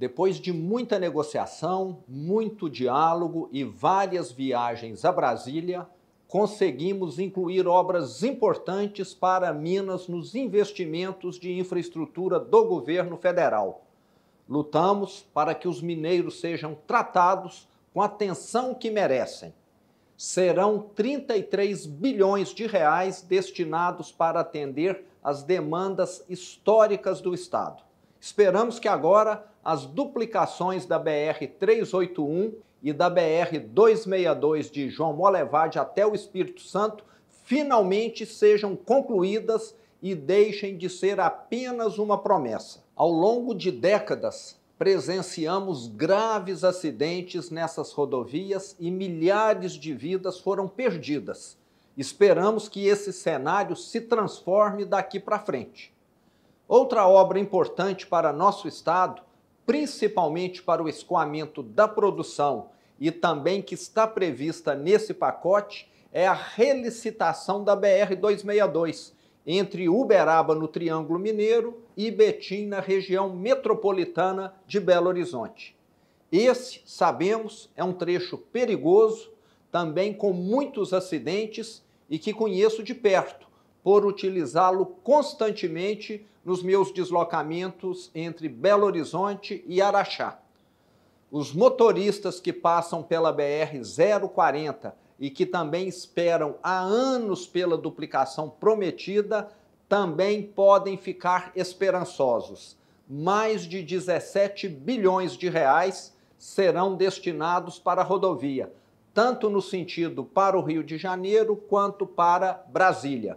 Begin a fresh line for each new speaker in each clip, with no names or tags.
Depois de muita negociação, muito diálogo e várias viagens a Brasília, conseguimos incluir obras importantes para Minas nos investimentos de infraestrutura do governo federal. Lutamos para que os mineiros sejam tratados com a atenção que merecem. Serão 33 bilhões de reais destinados para atender às demandas históricas do Estado. Esperamos que agora as duplicações da BR 381 e da BR 262 de João Molevade até o Espírito Santo finalmente sejam concluídas e deixem de ser apenas uma promessa. Ao longo de décadas, presenciamos graves acidentes nessas rodovias e milhares de vidas foram perdidas. Esperamos que esse cenário se transforme daqui para frente. Outra obra importante para nosso estado, principalmente para o escoamento da produção e também que está prevista nesse pacote, é a relicitação da BR 262 entre Uberaba no Triângulo Mineiro e Betim na região metropolitana de Belo Horizonte. Esse, sabemos, é um trecho perigoso, também com muitos acidentes e que conheço de perto, por utilizá-lo constantemente nos meus deslocamentos entre Belo Horizonte e Araxá. Os motoristas que passam pela BR 040 e que também esperam há anos pela duplicação prometida também podem ficar esperançosos. Mais de 17 bilhões de reais serão destinados para a rodovia, tanto no sentido para o Rio de Janeiro quanto para Brasília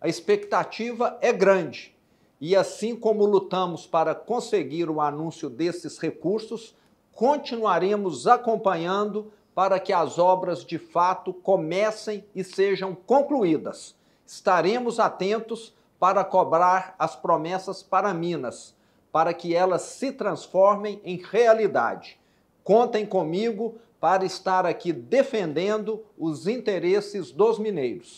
a expectativa é grande. E assim como lutamos para conseguir o anúncio desses recursos, continuaremos acompanhando para que as obras de fato comecem e sejam concluídas. Estaremos atentos para cobrar as promessas para Minas, para que elas se transformem em realidade. Contem comigo para estar aqui defendendo os interesses dos mineiros.